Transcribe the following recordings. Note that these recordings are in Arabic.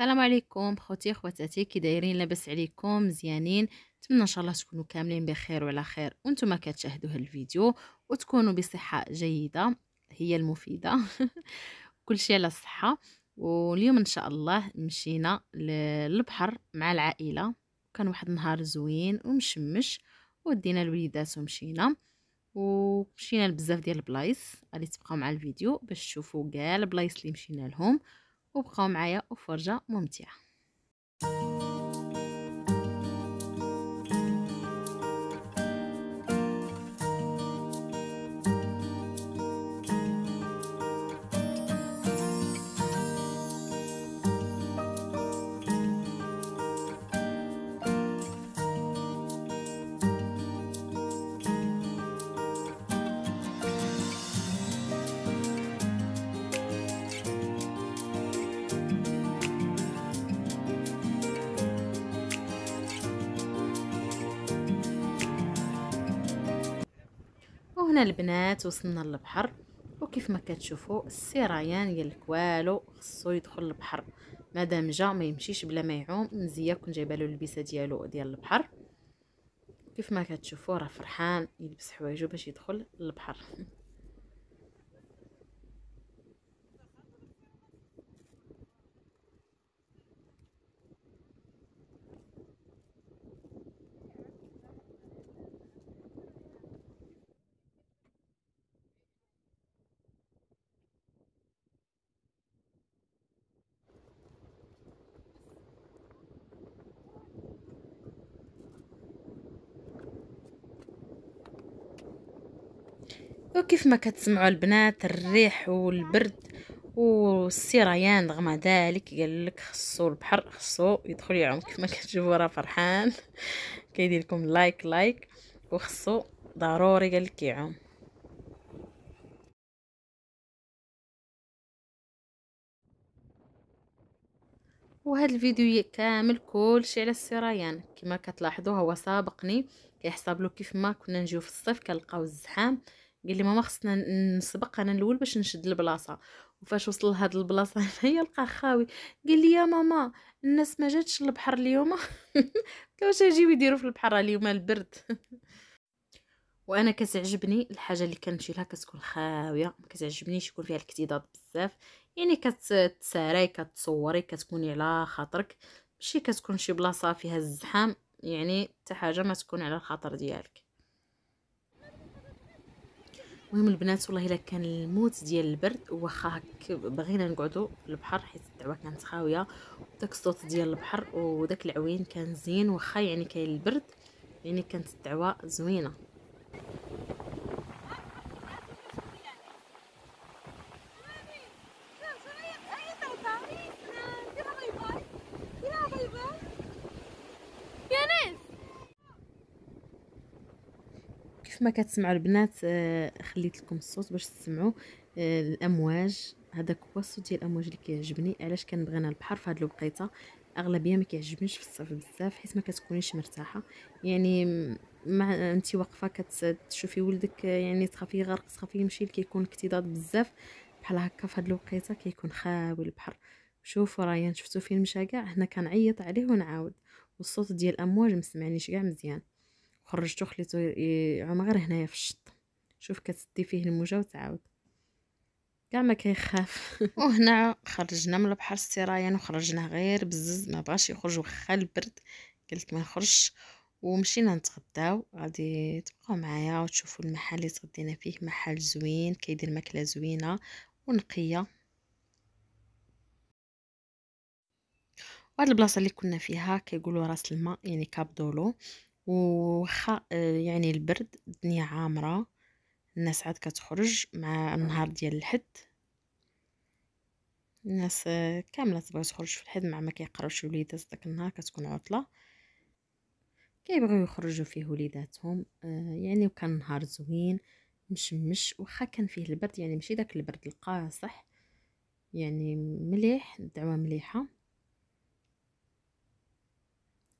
السلام عليكم خوتي خواتاتي كي دايرين لاباس عليكم مزيانين نتمنى ان شاء الله تكونوا كاملين بخير وعلى خير وانتم كتشاهدوا هذا الفيديو وتكونوا بصحه جيده هي المفيده كلشي على الصحه واليوم ان شاء الله مشينا للبحر مع العائله كان واحد النهار زوين ومشمش ودينا الوليدات ومشينا ومشينا لبزاف ديال البلايص غادي تبقاو مع الفيديو باش تشوفوا كاع البلايص اللي مشينا لهم وبقاو معايا وفرجة ممتعة هنا البنات وصلنا للبحر وكيف ما كتشوفوا السيريان ديال الكوالو خصو يدخل البحر مادام جا ما يمشيش بلا ما يعوم مزيه كون جايبه له اللبسه ديالو ديال البحر كيف ما كتشوفوا راه فرحان يلبس حوايجو باش يدخل للبحر وكيف ما كتسمعوا البنات الريح والبرد والسيريان رغم ذلك قال لك خصو البحر خصو يدخل يعوم كيف ما كتشوفوا راه فرحان كيدير لكم لايك لايك وخصو ضروري قال لك يعوم وهذا الفيديو كامل كلشي على السيريان كما كتلاحظوا هو سابقني كيحسب له كيف ما كنا نجيو في الصيف كنلقاو الزحام قال لي ماما خصنا نسبق انا الاول باش نشد البلاصه وفاش وصل لهاد البلاصه هنايا لقى خاوي قال لي يا ماما الناس ما جاتش للبحر اليوم واش يجيو يديروا في البحر اليوم البرد وانا كتعجبني الحاجه اللي كنمشي لها كتكون خاويه ما كتعجبنيش يكون فيها الكتضاد بزاف يعني كتساري كتصوري كتكوني على خاطرك ماشي كتكون شي بلاصه فيها الزحام يعني حتى حاجه ما تكون على الخاطر ديالك المهم البنات والله الا كان الموت ديال البرد واخا هك بغينا نقعدوا في البحر حيت الدعوه كانت خاويه وداك الصوت ديال البحر وداك العوين كان زين واخا يعني كاين البرد يعني كانت الدعوه زوينه كيف ما كتسمعوا البنات آه، خليت لكم الصوت باش تسمعوا آه، الامواج هذاك هو الصوت ديال الامواج اللي كيعجبني علاش كنبغي انا البحر في هذه الوقيته اغلبيه ما كيعجبنيش في الصيف بزاف حيت ما كتكونيش مرتاحه يعني مع انت واقفه كتشوفي ولدك آه، يعني تخافي يغرق تخافي يمشي كيكون اكتضاد بزاف بحال هكا في الوقيته كيكون خاوي البحر شوفوا شفتو شفتوا فيلم كاع هنا كنعيط عليه ونعاود والصوت ديال الامواج مسمعنيش كاع مزيان خرجتو خليتو يعوم غير هنايا في الشط شوف كتسدي فيه الموجه وتعاود كاع ما كيخاف وهنا خرجنا من البحر السيرايان وخرجنا غير بزز ما بغاش يخرج واخا البرد قلت ما نخرجش ومشينا نتغداو غادي تبقاو معايا وتشوفوا المحل اللي تغدينا فيه محل زوين كيدير ماكله زوينه ونقيه وهاد البلاصه اللي كنا فيها كيقولوا راس الماء يعني كاب دولو وخا يعني البرد الدنيا عامرة الناس عاد كتخرج مع النهار آه. ديال الحد الناس كامله تبغي تخرج في الحد مع ما كيقراوش وليدات داك النهار كتكون عطله كيبغيو يخرجوا فيه وليداتهم آه، يعني وكان نهار زوين مشمش واخا كان فيه البرد يعني ماشي داك البرد القاصح يعني مليح الدعوه مليحه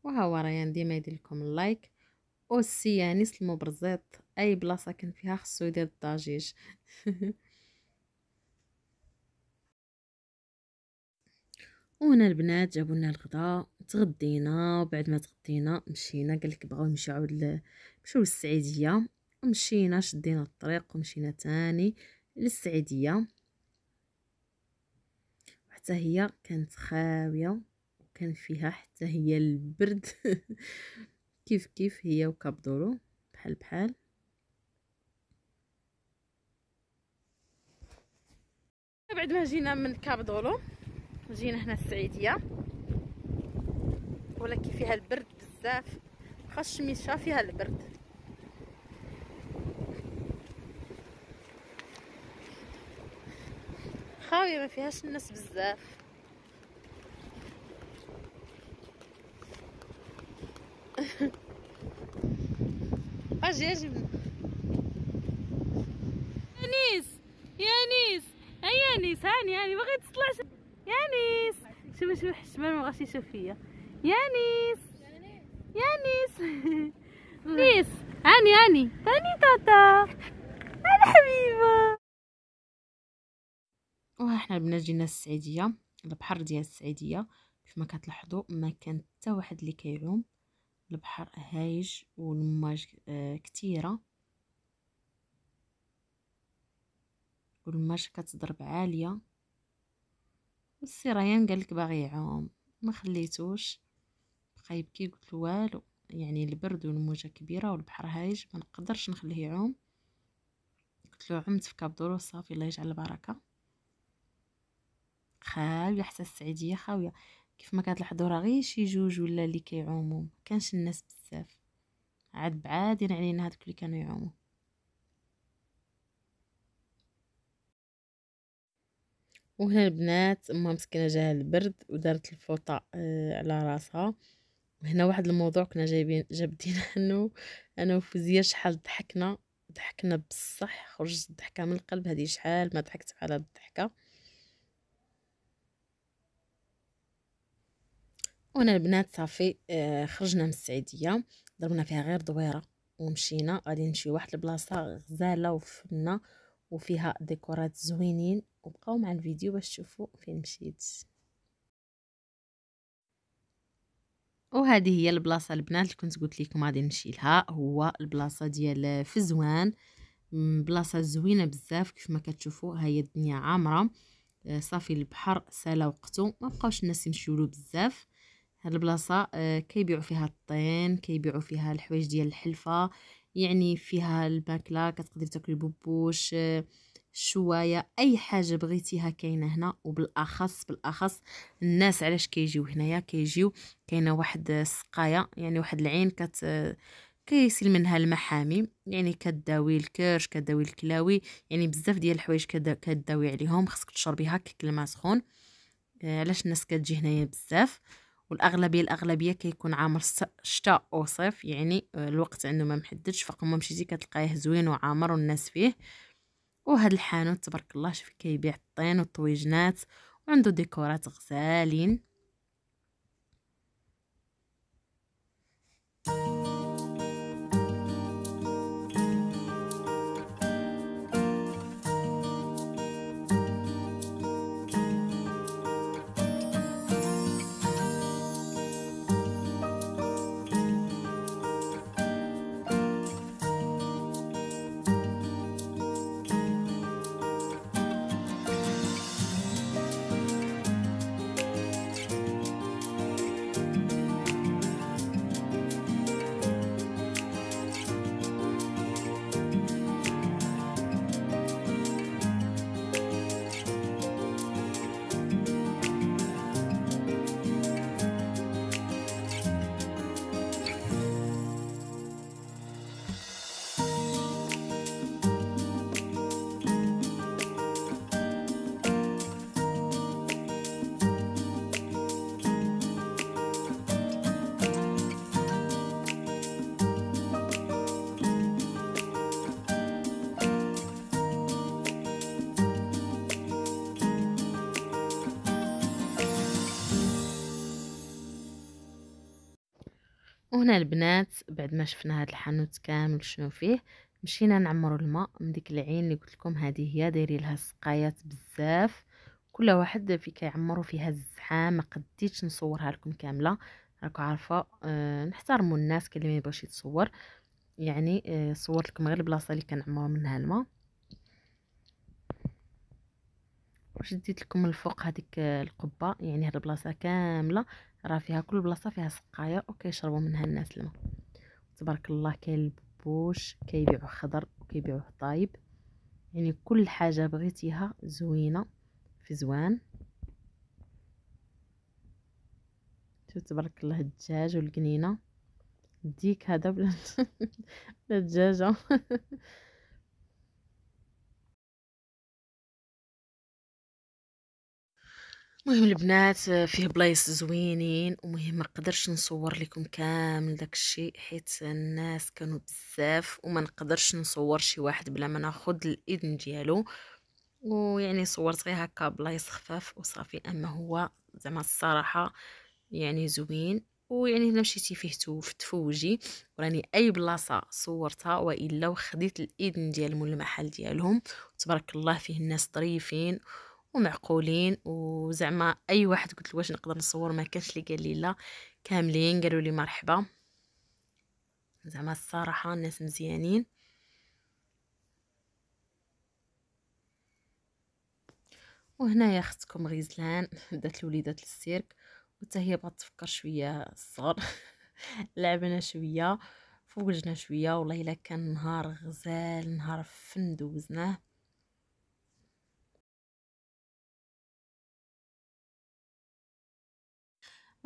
وها هو ريان ديما يدير لكم اللايك والسياني يعني سلمو برزيط اي بلاصه كان فيها خصو يدير الضجيج وهنا البنات جابوا لنا الغداء تغدينا وبعد ما تغدينا مشينا قال لك بغاو نمشيو عاود مشيو للسعيديه ومشينا شدينا الطريق ومشينا تاني للسعيديه حتى هي كانت خاويه كان فيها حتى هي البرد كيف كيف هي وكابدورو بحال بحال بعد ما جينا من كابدولو جينا هنا السعيديه ولكن فيها البرد بزاف خش الشميشه فيها البرد خاويه ما فيهاش الناس بزاف جاجبنا يا نيس يا نيس نيس هاني هاني يا نيس الحشمان ما يشوف فيا يا نيس يا نيس نيس هاني هاني هاني تاتا حبيبه وها حنا البنات جينا السعيديه البحر ديال السعيديه كيفما كتلاحظوا ما كان حتى واحد اللي كيعوم البحر هايج والمواج آه، كتيره والماج كتضرب عاليه والسيريان قالك باغي يعوم ما خليتوش بقى يبكي قلت والو يعني البرد والموجه كبيره والبحر هايج ما نقدرش نخليه يعوم قلت له عمت في كابدور صافي الله يجعل البركه خاويه حتى السعيديه خاويه كيف ما كانت الحضورة غير شي جوج ولا اللي كيعوموا ما كانش الناس بزاف عاد بعادين يعني علينا هادوك اللي كانوا يعوموا وهنا البنات امها مسكينه جاها البرد ودارت الفوطه آه، على راسها هنا واحد الموضوع كنا جايبين جابدين انه انا وفوزيه شحال ضحكنا ضحكنا بصح خرجت الضحكه من القلب هذه شحال ما ضحكت على الضحكه وانا البنات صافي آه، خرجنا من السعيديه ضربنا فيها غير دويره ومشينا غادي نمشي واحد البلاصه غزاله وفنه وفيها ديكورات زوينين وبقاو مع الفيديو باش تشوفوا فين مشيت وهذه هي البلاصه البنات اللي كنت قلت لكم غادي نمشي لها هو البلاصه ديال فزوان بلاصه زوينه بزاف كيف ما كتشوفوا ها الدنيا عامره آه، صافي البحر سالا وقته ما بقاوش الناس يمشيو له بزاف هاد البلاصه آه، كيبيعوا فيها الطين كيبيعوا فيها الحوايج ديال الحلفه يعني فيها الماكله كتقدري تاكلي بوبوش آه، الشوايه اي حاجه بغيتيها كاينه هنا وبالاخص بالاخص الناس علاش كيجيو هنايا كيجيو كاينه واحد السقايه يعني واحد العين كت كيسيل منها المحامي يعني كداوي الكرش كداوي الكلاوي يعني بزاف ديال الحوايج كداوي عليهم خصك تشربي هكاك الماء سخون آه، علاش الناس كتجي هنايا بزاف والاغلبيه الاغلبيه كيكون عامر شتاء صيف يعني آه، الوقت عنده ما محددش فقمه مشيتي كتلقاه زوين وعامر والناس فيه وهاد الحانوت تبارك الله شوف كيبيع الطين والطويجنات وعنده ديكورات غزالين وهنا البنات بعد ما شفنا هذا الحانوت كامل شنو فيه مشينا نعمروا الماء من ديك العين اللي قلت لكم هذه هي دايرين لها سقايات بزاف كل واحد في كيعمروا فيها الزحام ما قديتش نصورها لكم كامله راكو عارفه أه نحترموا الناس كاين اللي ما يبغيش يتصور يعني أه صورت لكم غير البلاصه اللي كنعمروا منها الماء شديت لكم الفوق هذيك آه، القبه يعني هاد البلاصه كامله راه فيها كل بلاصه فيها سقايه وكيشربوا منها الناس الماء تبارك الله كاين البوش كيبيعوا خضر وكيبيعوه طايب يعني كل حاجه بغيتيها زوينه في زوان شوف تبارك الله الدجاج والقنينه ديك هذا بلا دجاجه مهم البنات آه، فيه بلايص زوينين ومهم نقدرش نصور لكم كامل داك الشيء حيت الناس كانوا بزاف وما نقدرش نصور شي واحد بلا ما ناخذ الاذن ديالو ويعني صورت غير هكا بلايص خفاف وصافي اما هو زعما الصراحه يعني زوين ويعني الا مشيتي فيه تفوجي وراني اي بلاصه صورتها والا وخديت الاذن ديال المحل ديالهم تبارك الله فيه الناس ظريفين ومعقولين وزعما اي واحد قلت له واش نقدر نصور ما كانش لي قال لي لا كاملين قالوا لي مرحبا زعما الصراحه الناس مزيانين يا اختكم غزلان بدات الوليدات للسيرك وتا هي بغات تفكر شويه الصغر لعبنا شويه فوجنا شويه والله الا كان نهار غزال نهار فن دوزناه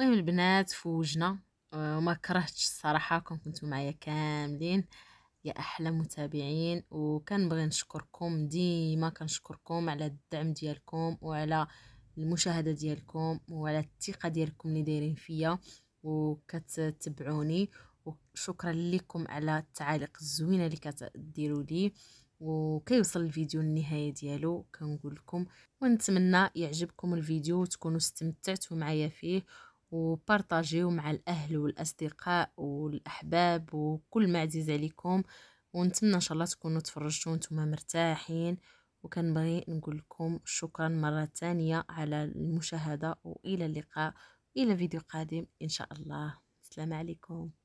المهم البنات فوجنا آه، وما كرهتش الصراحه كون كنتو معايا كاملين يا احلى متابعين وكنبغي نشكركم ديما كنشكركم على الدعم ديالكم وعلى المشاهده ديالكم وعلى الثقه ديالكم اللي دايرين فيا وكتتبعوني وشكرا لكم على التعاليق الزوينه اللي كتديروا لي وكيوصل الفيديو للنهايه ديالو كنقول لكم ونتمنى يعجبكم الفيديو وتكونوا استمتعتوا معايا فيه وبارطاجيو مع الاهل والاصدقاء والاحباب وكل ما عزيز عليكم ونتمنى ان شاء الله تكونوا تفرجتوا نتوما مرتاحين وكنبغي نقول لكم شكرا مره ثانيه على المشاهده والى اللقاء الى فيديو قادم ان شاء الله السلام عليكم